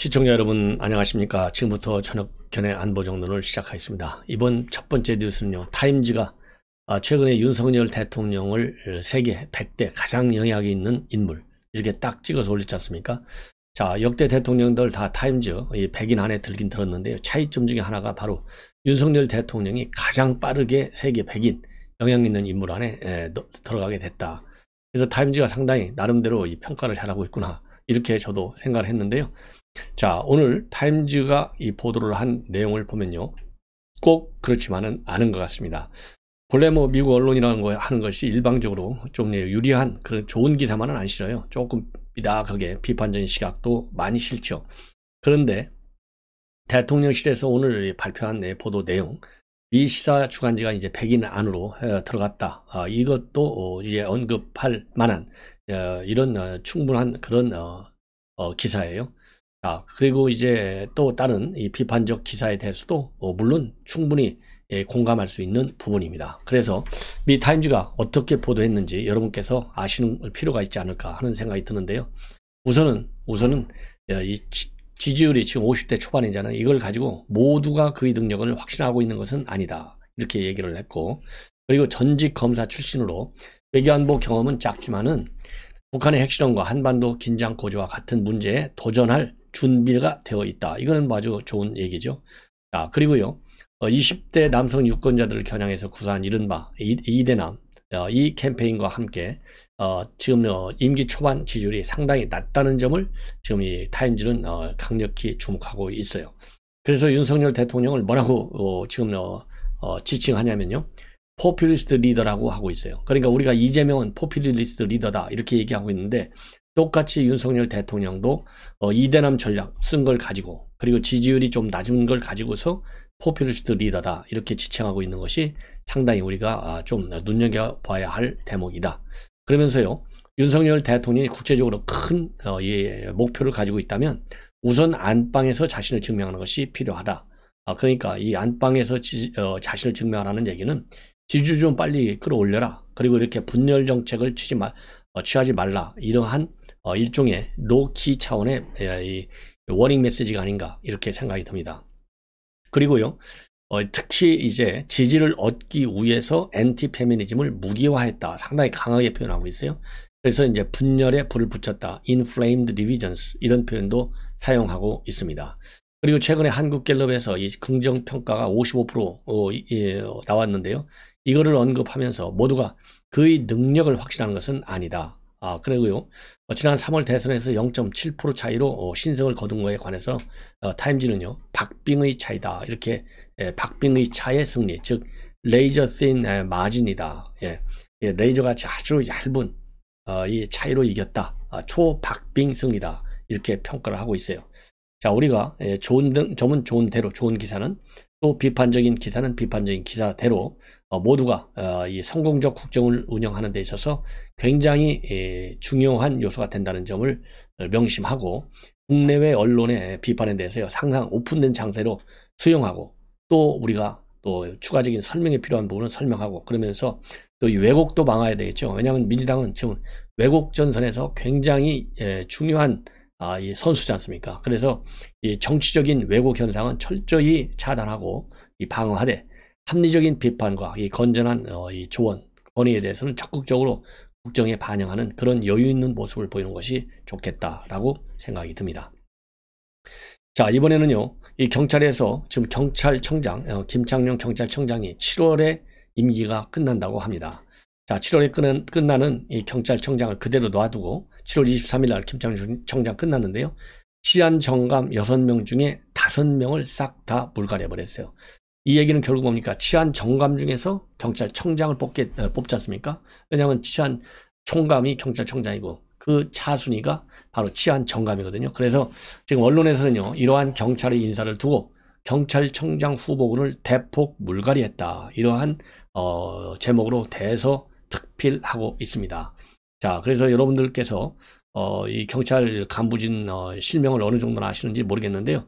시청자 여러분 안녕하십니까. 지금부터 전역 견해 안보정론을 시작하겠습니다. 이번 첫 번째 뉴스는요. 타임즈가 아, 최근에 윤석열 대통령을 세계 100대 가장 영향이 있는 인물 이렇게 딱 찍어서 올렸지 않습니까? 자 역대 대통령들 다 타임즈 이 100인 안에 들긴 들었는데요. 차이점 중에 하나가 바로 윤석열 대통령이 가장 빠르게 세계 100인 영향 있는 인물 안에 들어가게 됐다. 그래서 타임즈가 상당히 나름대로 이 평가를 잘하고 있구나. 이렇게 저도 생각을 했는데요. 자, 오늘 타임즈가 이 보도를 한 내용을 보면요. 꼭 그렇지만은 않은 것 같습니다. 본래 뭐 미국 언론이라는 거 하는 것이 일방적으로 좀 예, 유리한 그런 좋은 기사만은 안 싫어요. 조금 비닥하게 비판적인 시각도 많이 싫죠. 그런데 대통령실에서 오늘 발표한 내 보도 내용, 이 시사 주간지가 이제 100인 안으로 어, 들어갔다. 아, 이것도 어, 이제 언급할 만한 어, 이런 어, 충분한 그런 어, 기사예요. 자, 그리고 이제 또 다른 이 비판적 기사에 대해서도 물론 충분히 예, 공감할 수 있는 부분입니다. 그래서 미 타임즈가 어떻게 보도했는지 여러분께서 아시는 필요가 있지 않을까 하는 생각이 드는데요. 우선은 우선은 이 지지율이 지금 50대 초반이잖아요. 이걸 가지고 모두가 그의 능력을 확신하고 있는 것은 아니다. 이렇게 얘기를 했고 그리고 전직 검사 출신으로 외교안보 경험은 작지만은 북한의 핵실험과 한반도 긴장 고조와 같은 문제에 도전할 준비가 되어 있다. 이거는 뭐 아주 좋은 얘기죠. 자, 그리고요. 20대 어, 남성 유권자들을 겨냥해서 구사한 이른바 이대남 어, 이 캠페인과 함께 어, 지금 임기 초반 지지율이 상당히 낮다는 점을 지금 이 타임즈는 강력히 주목하고 있어요. 그래서 윤석열 대통령을 뭐라고 지금 지칭하냐면요. 포퓰리스트 리더라고 하고 있어요. 그러니까 우리가 이재명은 포퓰리스트 리더다 이렇게 얘기하고 있는데 똑같이 윤석열 대통령도 어, 이대남 전략 쓴 걸 가지고 그리고 지지율이 좀 낮은 걸 가지고서 포퓰리스트 리더다 이렇게 지칭하고 있는 것이 상당히 우리가 아, 좀 눈여겨봐야 할 대목이다. 그러면서요. 윤석열 대통령이 국제적으로 큰 어, 예, 목표를 가지고 있다면 우선 안방에서 자신을 증명하는 것이 필요하다. 아, 그러니까 이 안방에서 지, 어, 자신을 증명하는 라 얘기는 지주 좀 빨리 끌어올려라. 그리고 이렇게 분열 정책을 취지 마, 어, 취하지 말라. 이러한 어, 일종의 로키 차원의 에, 이 워닝 메시지가 아닌가 이렇게 생각이 듭니다. 그리고요. 어, 특히 이제 지지를 얻기 위해서 엔티 페미니즘을 무기화했다. 상당히 강하게 표현하고 있어요. 그래서 이제 분열에 불을 붙였다. inflamed divisions 이런 표현도 사용하고 있습니다. 그리고 최근에 한국갤럽에서 이 긍정평가가 55% 어, 예, 나왔는데요. 이거를 언급하면서 모두가 그의 능력을 확신하는 것은 아니다. 아, 그리고요. 어, 지난 3월 대선에서 0.7% 차이로 어, 신승을 거둔 거에 관해서 어, 타임즈는요. 박빙의 차이다. 이렇게 예, 박빙의 차의 승리, 즉 레이저 씬 마진이다. 예, 예 레이저가 아주 얇은 이 차이로 이겼다. 아, 초박빙 승이다. 이렇게 평가를 하고 있어요. 자, 우리가 예, 좋은 점은 좋은 대로 좋은 기사는 또 비판적인 기사는 비판적인 기사대로 어, 모두가 어, 이 성공적 국정을 운영하는 데 있어서 굉장히 예, 중요한 요소가 된다는 점을 어, 명심하고 국내외 언론의 비판에 대해서 상상 오픈된 장세로 수용하고 또 우리가 또 추가적인 설명이 필요한 부분은 설명하고 그러면서 또이 왜곡도 막아야 되겠죠. 왜냐하면 민주당은 지금 왜곡 전선에서 굉장히 예, 중요한 아, 이 선수지 않습니까? 그래서 이 정치적인 왜곡 현상은 철저히 차단하고 이 방어하되 합리적인 비판과 이 건전한 어, 이 조언, 권위에 대해서는 적극적으로 국정에 반영하는 그런 여유 있는 모습을 보이는 것이 좋겠다라고 생각이 듭니다. 자, 이번에는요. 이 경찰에서 지금 경찰청장, 어, 김창룡 경찰청장이 7월에 임기가 끝난다고 합니다. 자, 7월에 끄는, 끝나는 이 경찰청장을 그대로 놔두고 7월 23일 날 김창준 청장 끝났는데요. 치안 정감 6명 중에 5명을 싹 다 물갈해버렸어요. 이 얘기는 결국 뭡니까? 치안 정감 중에서 경찰청장을 뽑게, 어, 뽑지 않습니까? 왜냐하면 치안 총감이 경찰청장이고 그 차순위가 바로 치안 정감이거든요. 그래서 지금 언론에서는요, 이러한 경찰의 인사를 두고 경찰청장 후보군을 대폭 물갈이했다. 이러한 어, 제목으로 대서 특필하고 있습니다. 자, 그래서 여러분들께서 어, 이 경찰 간부진 어, 실명을 어느 정도나 아시는지 모르겠는데요.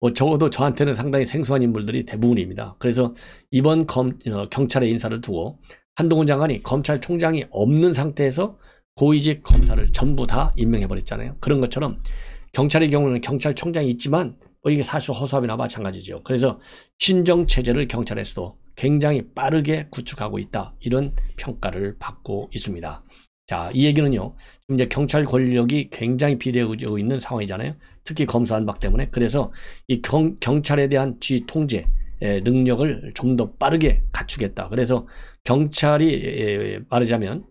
뭐 적어도 저한테는 상당히 생소한 인물들이 대부분입니다. 그래서 이번 검, 어, 경찰의 인사를 두고 한동훈 장관이 검찰총장이 없는 상태에서 고위직 검사를 전부 다 임명해버렸잖아요. 그런 것처럼 경찰의 경우는 경찰총장이 있지만 뭐 이게 사실 허수아비나 마찬가지죠. 그래서 신정체제를 경찰에서도 굉장히 빠르게 구축하고 있다. 이런 평가를 받고 있습니다. 자, 이 얘기는요. 이제 경찰 권력이 굉장히 비대해지고 있는 상황이잖아요. 특히 검사 한박 때문에. 그래서 이 경, 경찰에 대한 쥐 통제 능력을 좀 더 빠르게 갖추겠다. 그래서 경찰이 말하자면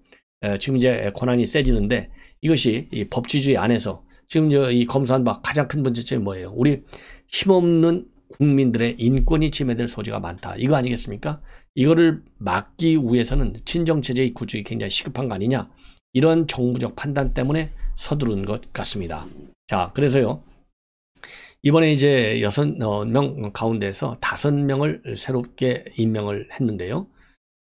지금 이제 권한이 세지는데 이것이 이 법치주의 안에서 지금 이 검사 한박 가장 큰 문제점이 뭐예요? 우리 힘없는 국민들의 인권이 침해될 소지가 많다. 이거 아니겠습니까? 이거를 막기 위해서는 친정체제의 구축이 굉장히 시급한 거 아니냐. 이런 정부적 판단 때문에 서두른 것 같습니다. 자, 그래서요. 이번에 이제 여섯 어, 명 가운데서 다섯 명을 새롭게 임명을 했는데요.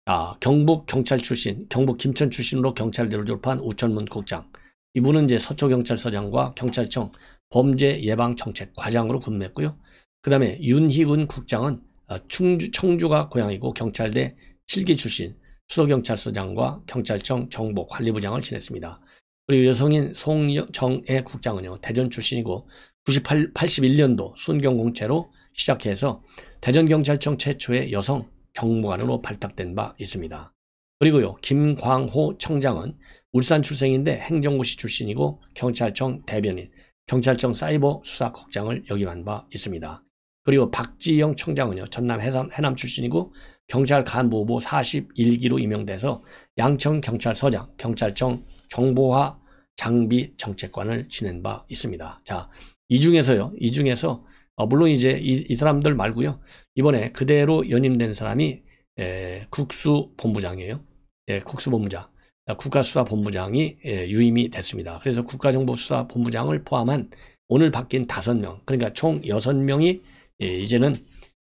아, 경북 경찰 출신, 경북 김천 출신으로 경찰대를 졸업한 우천문 국장. 이분은 이제 서초경찰서장과 경찰청 범죄예방정책과장으로 근무했고요. 그 다음에 윤희군 국장은 어, 충주, 청주가 고향이고 경찰대 7기 출신 수도경찰서장과 경찰청 정보관리부장을 지냈습니다. 그리고 여성인 송정애 국장은요, 대전 출신이고 98, 81년도 순경공채로 시작해서 대전경찰청 최초의 여성 경무관으로 발탁된 바 있습니다. 그리고요, 김광호 청장은 울산 출생인데 행정고시 출신이고 경찰청 대변인, 경찰청 사이버 수사국장을 역임한 바 있습니다. 그리고 박지영 청장은요. 전남 해남, 해남 출신이고 경찰 간부 후보 41기로 임명돼서 양천 경찰서장, 경찰청 정보화 장비 정책관을 지낸 바 있습니다. 자, 이 중에서요. 이 중에서 어, 물론 이제 이, 이, 사람들 말고요. 이번에 그대로 연임된 사람이 에, 국수본부장이에요. 예, 국수본부장. 아, 국가수사본부장이 예, 유임이 됐습니다. 그래서 국가정보수사본부장을 포함한 오늘 바뀐 5명 그러니까 총6 명이 예, 이제는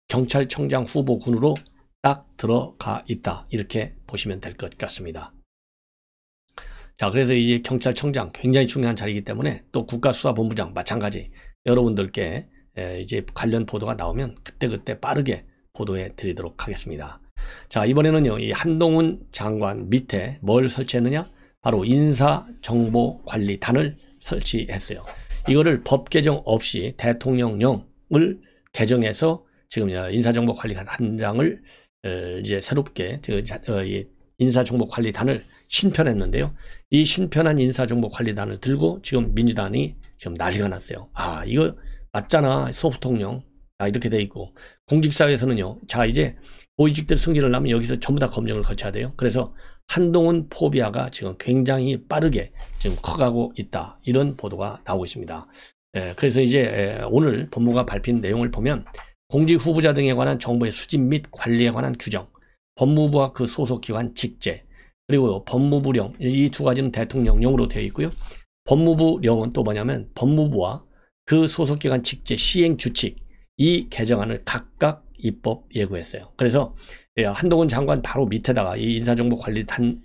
경찰청장 후보군으로 딱 들어가 있다. 이렇게 보시면 될 것 같습니다. 자, 그래서 이제 경찰청장 굉장히 중요한 자리이기 때문에 또 국가수사본부장 마찬가지 여러분들께 예, 이제 관련 보도가 나오면 그때그때 빠르게 보도해 드리도록 하겠습니다. 자, 이번에는요, 이 한동훈 장관 밑에 뭘 설치했느냐? 바로 인사정보관리단을 설치했어요. 이거를 법 개정 없이 대통령령을 개정해서 지금 어, 인사정보관리관장을 어, 이제 새롭게 어, 인사정보관리단을 신편했는데요. 이 신편한 인사정보관리단을 들고 지금 민주당이 지금 난리가 났어요. 아 이거 맞잖아 소통령 아, 이렇게 돼 있고 공직사회에서는요. 자 이제 보직들 승진을 하면 여기서 전부 다 검증을 거쳐야 돼요. 그래서 한동훈 포비아가 지금 굉장히 빠르게 지금 커가고 있다 이런 보도가 나오고 있습니다. 예, 그래서 이제 예, 오늘 법무가 부 발표한 내용을 보면 공직 후보자 등에 관한 정보의 수집 및 관리에 관한 규정, 법무부와 그 소속 기관 직제, 그리고 법무부령 이 두 가지는 대통령령으로 되어 있고요. 법무부령은 또 뭐냐면 법무부와 그 소속 기관 직제 시행 규칙 이 개정안을 각각 입법 예고했어요. 그래서 예, 한동훈 장관 바로 밑에다가 이 인사정보관리단을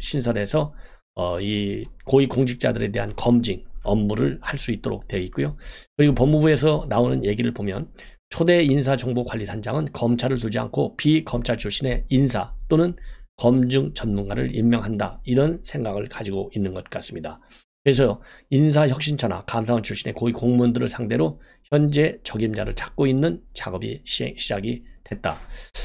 신설해서 어, 이 고위 공직자들에 대한 검증 업무를 할 수 있도록 되어 있고요. 그리고 법무부에서 나오는 얘기를 보면 초대 인사정보관리단장은 검찰을 두지 않고 비검찰 출신의 인사 또는 검증 전문가를 임명한다 이런 생각을 가지고 있는 것 같습니다. 그래서 인사혁신처나 감사원 출신의 고위 공무원들을 상대로 현재 적임자를 찾고 있는 작업이 시행, 시작이 됐다.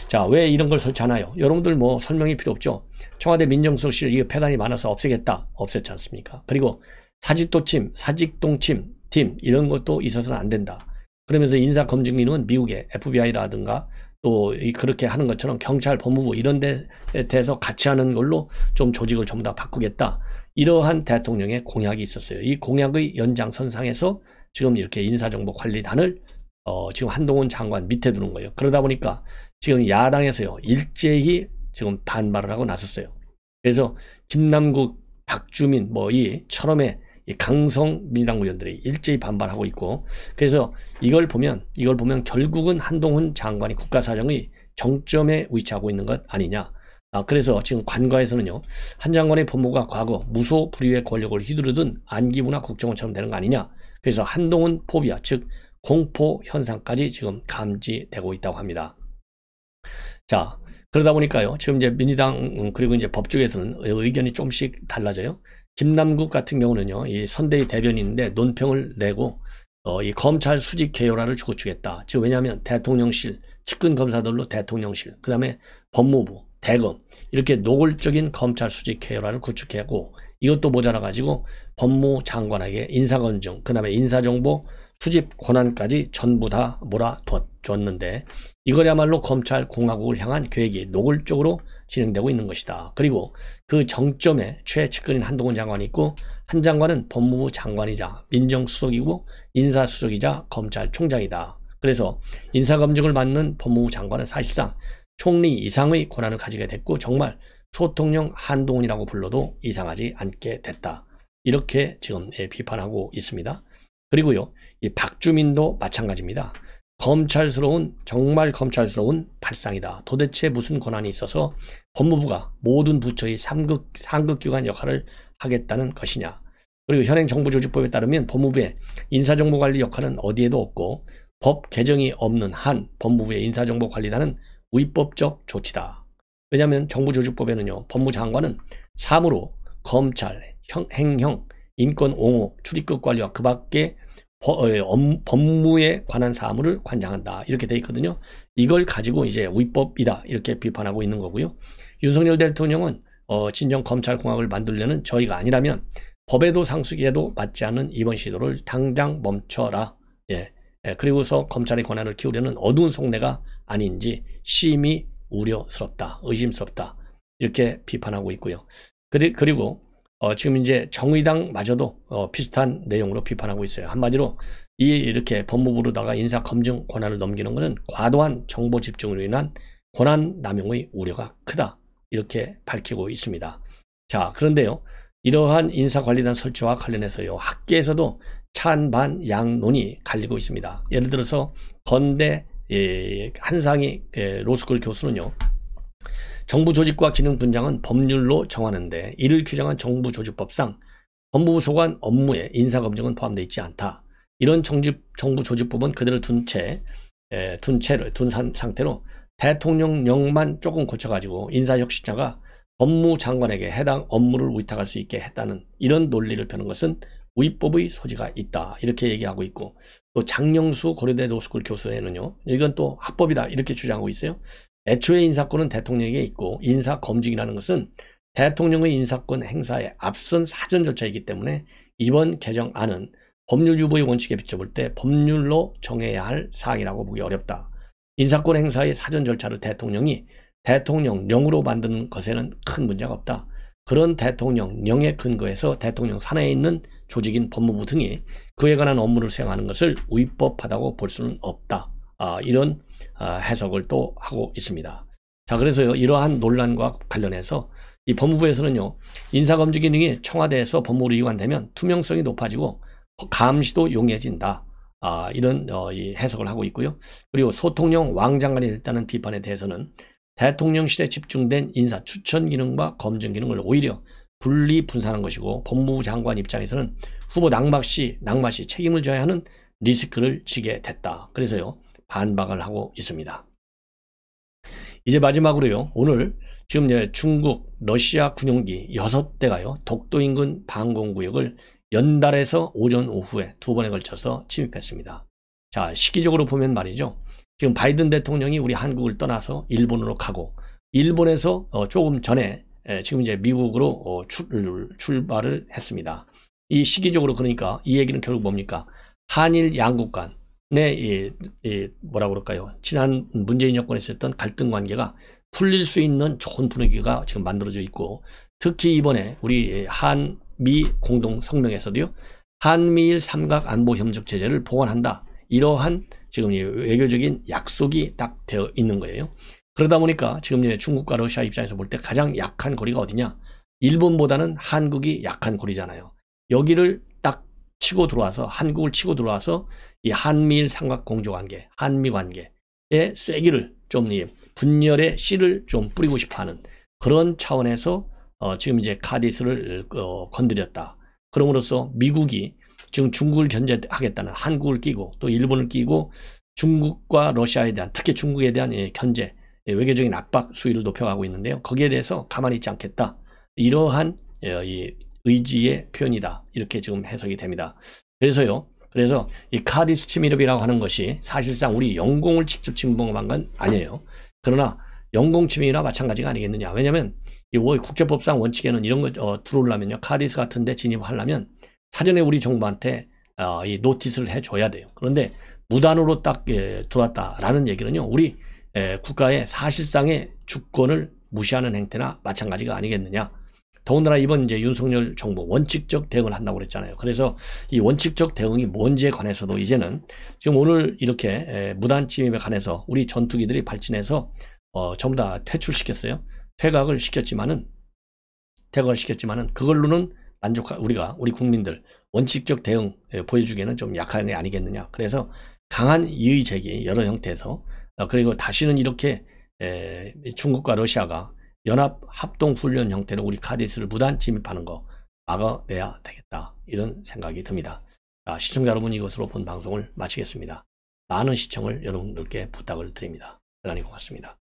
자, 왜 이런 걸 설치하나요? 여러분들 뭐 설명이 필요 없죠? 청와대 민정수석실 이거 폐단이 많아서 없애겠다. 없앴지 않습니까? 그리고 사직도침, 사직동침, 팀 이런 것도 있어서는 안 된다. 그러면서 인사검증기능은 미국의 FBI라든가 또 그렇게 하는 것처럼 경찰, 법무부 이런 데에 대해서 같이 하는 걸로 좀 조직을 전부 다 바꾸겠다. 이러한 대통령의 공약이 있었어요. 이 공약의 연장선상에서 지금 이렇게 인사정보관리단을 어, 지금 한동훈 장관 밑에 두는 거예요. 그러다 보니까 지금 야당에서요 일제히 지금 반발을 하고 나섰어요. 그래서 김남국, 박주민 뭐이처럼에 강성 민당 주 의원들이 일제히 반발하고 있고 그래서 이걸 보면 이걸 보면 결국은 한동훈 장관이 국가사정의 정점에 위치하고 있는 것 아니냐. 아, 그래서 지금 관과에서는요, 한 장관의 법무가 과거 무소 불위의 권력을 휘두르던 안기부나 국정원처럼 되는 거 아니냐. 그래서 한동훈 포비아, 즉, 공포 현상까지 지금 감지되고 있다고 합니다. 자, 그러다 보니까요, 지금 이제 민주당, 그리고 이제 법 쪽에서는 의견이 조금씩 달라져요. 김남국 같은 경우는요, 이 선대위 대변인인데 논평을 내고 어, 이 검찰 수직 개요화를 주고추겠다. 즉 왜냐하면 대통령실, 측근 검사들로 대통령실, 그 다음에 법무부, 대검 이렇게 노골적인 검찰 수직 개요화를 구축하고 이것도 모자라 가지고 법무장관에게 인사검증, 그 다음에 인사정보 수집 권한까지 전부 다 몰아뒀 줬는데 이거야말로 검찰 공화국을 향한 계획이 노골적으로 진행되고 있는 것이다. 그리고 그 정점에 최측근인 한동훈 장관이 있고 한 장관은 법무부 장관이자 민정수석이고 인사수석이자 검찰총장이다. 그래서 인사검증을 받는 법무부 장관은 사실상 총리 이상의 권한을 가지게 됐고 정말 소통령 한동훈이라고 불러도 이상하지 않게 됐다. 이렇게 지금 예, 비판하고 있습니다. 그리고요, 이 박주민도 마찬가지입니다. 검찰스러운 정말 검찰스러운 발상이다. 도대체 무슨 권한이 있어서 법무부가 모든 부처의 삼극 상급기관 역할을 하겠다는 것이냐. 그리고 현행 정부조직법에 따르면 법무부의 인사정보관리 역할은 어디에도 없고 법 개정이 없는 한 법무부의 인사정보관리단은 위법적 조치다. 왜냐하면 정부조직법에는요 법무장관은 사무로 검찰, 형, 행형, 인권옹호, 출입국 관리와 그밖에 어, 예, 법무에 관한 사무를 관장한다 이렇게 돼 있거든요. 이걸 가지고 이제 위법이다 이렇게 비판하고 있는 거고요. 윤석열 대통령은 어, 진정 검찰공화을 만들려는 저희가 아니라면 법에도 상수기에도 맞지 않는 이번 시도를 당장 멈춰라. 예. 예. 그리고서 검찰의 권한을 키우려는 어두운 속내가 아닌지 심히 우려스럽다, 의심스럽다 이렇게 비판하고 있고요. 그리, 그리고 어, 지금 이제 정의당마저도 어, 비슷한 내용으로 비판하고 있어요. 한마디로 이 이렇게 법무부로다가 인사 검증 권한을 넘기는 것은 과도한 정보 집중으로 인한 권한 남용의 우려가 크다 이렇게 밝히고 있습니다. 자 그런데요 이러한 인사관리단 설치와 관련해서요 학계에서도 찬반 양론이 갈리고 있습니다. 예를 들어서 건대 예, 한상희 예, 로스쿨 교수는요 정부 조직과 기능 분장은 법률로 정하는데 이를 규정한 정부 조직법상 법무부 소관 업무에 인사검증은 포함되어 있지 않다. 이런 정집, 정부 조직법은 그대로 둔 채, 에, 둔 채를, 둔 산, 상태로 대통령령만 조금 고쳐가지고 인사혁신자가 법무장관에게 해당 업무를 위탁할 수 있게 했다는 이런 논리를 펴는 것은 위법의 소지가 있다. 이렇게 얘기하고 있고, 또 장영수 고려대 노스쿨 교수에는요, 이건 또 합법이다. 이렇게 주장하고 있어요. 애초에 인사권은 대통령에게 있고 인사 검증이라는 것은 대통령의 인사권 행사에 앞선 사전 절차이기 때문에 이번 개정안은 법률 유보의 원칙에 비춰볼 때 법률로 정해야 할 사항이라고 보기 어렵다. 인사권 행사의 사전 절차를 대통령이 대통령령으로 만드는 것에는 큰 문제가 없다. 그런 대통령령에 근거해서 대통령 산하에 있는 조직인 법무부 등이 그에 관한 업무를 수행하는 것을 위법하다고 볼 수는 없다. 아, 이런 어, 해석을 또 하고 있습니다. 자, 그래서 이러한 논란과 관련해서 이 법무부에서는요, 인사검증 기능이 청와대에서 법무부로 이관되면 투명성이 높아지고 감시도 용해진다 아, 이런 어, 해석을 하고 있고요. 그리고 소통령 왕장관이 됐다는 비판에 대해서는 대통령실에 집중된 인사 추천 기능과 검증 기능을 오히려 분리 분산한 것이고 법무부 장관 입장에서는 후보 낙마시 낙마시 책임을 져야 하는 리스크를 지게 됐다. 그래서요. 반박을 하고 있습니다. 이제 마지막으로요. 오늘 지금 예, 중국, 러시아 군용기 6대가요. 독도 인근 방공구역을 연달해서 오전, 오후에 두 번에 걸쳐서 침입했습니다. 자, 시기적으로 보면 말이죠. 지금 바이든 대통령이 우리 한국을 떠나서 일본으로 가고 일본에서 어, 조금 전에 예, 지금 이제 미국으로 어, 출발을 했습니다. 이 시기적으로 그러니까 이 얘기는 결국 뭡니까? 한일 양국 간 네, 이, 이 뭐라 그럴까요? 지난 문재인 여권에 있었던 갈등 관계가 풀릴 수 있는 좋은 분위기가 지금 만들어져 있고 특히 이번에 우리 한미 공동 성명에서도요. 한미일 삼각 안보 협력 체제를 보완한다. 이러한 지금 외교적인 약속이 딱 되어 있는 거예요. 그러다 보니까 지금 중국과 러시아 입장에서 볼 때 가장 약한 거리가 어디냐? 일본보다는 한국이 약한 거리잖아요. 여기를 딱 치고 들어와서 한국을 치고 들어와서 이 한미일 삼각공조 관계, 한미 관계의 쐐기를 좀 분열의 씨를 좀 뿌리고 싶어하는 그런 차원에서 어, 지금 이제 카디스를 어, 건드렸다. 그럼으로써 미국이 지금 중국을 견제하겠다는 한국을 끼고 또 일본을 끼고 중국과 러시아에 대한 특히 중국에 대한 예, 견제 예, 외교적인 압박 수위를 높여가고 있는데요. 거기에 대해서 가만히 있지 않겠다. 이러한 예, 의지의 표현이다. 이렇게 지금 해석이 됩니다. 그래서요. 그래서 이 카디스 침입이라고 하는 것이 사실상 우리 영공을 직접 침범한 건 아니에요. 그러나 영공 침입이나 마찬가지가 아니겠느냐. 왜냐하면 이 국제법상 원칙에는 이런 거 어, 들어오려면요. 카디스 같은 데 진입하려면 사전에 우리 정부한테 어, 이 노티스를 해줘야 돼요. 그런데 무단으로 딱 예, 들어왔다라는 얘기는요. 우리 예, 국가의 사실상의 주권을 무시하는 행태나 마찬가지가 아니겠느냐. 더군다나 이번 이제 윤석열 정부 원칙적 대응을 한다고 그랬잖아요. 그래서 이 원칙적 대응이 뭔지에 관해서도 이제는 지금 오늘 이렇게 무단 침입에 관해서 우리 전투기들이 발진해서 어, 전부 다 퇴출시켰어요. 퇴각을 시켰지만은 퇴각을 시켰지만은 그걸로는 만족 우리가 우리 국민들 원칙적 대응 보여주기에는 좀 약한 게 아니겠느냐. 그래서 강한 이의 제기 여러 형태에서 어, 그리고 다시는 이렇게 에, 중국과 러시아가 연합 합동 훈련 형태로 우리 카디스를 무단 침입하는 거 막아내야 되겠다. 이런 생각이 듭니다. 자, 시청자 여러분 이것으로 본 방송을 마치겠습니다. 많은 시청을 여러분들께 부탁을 드립니다. 대단히 고맙습니다.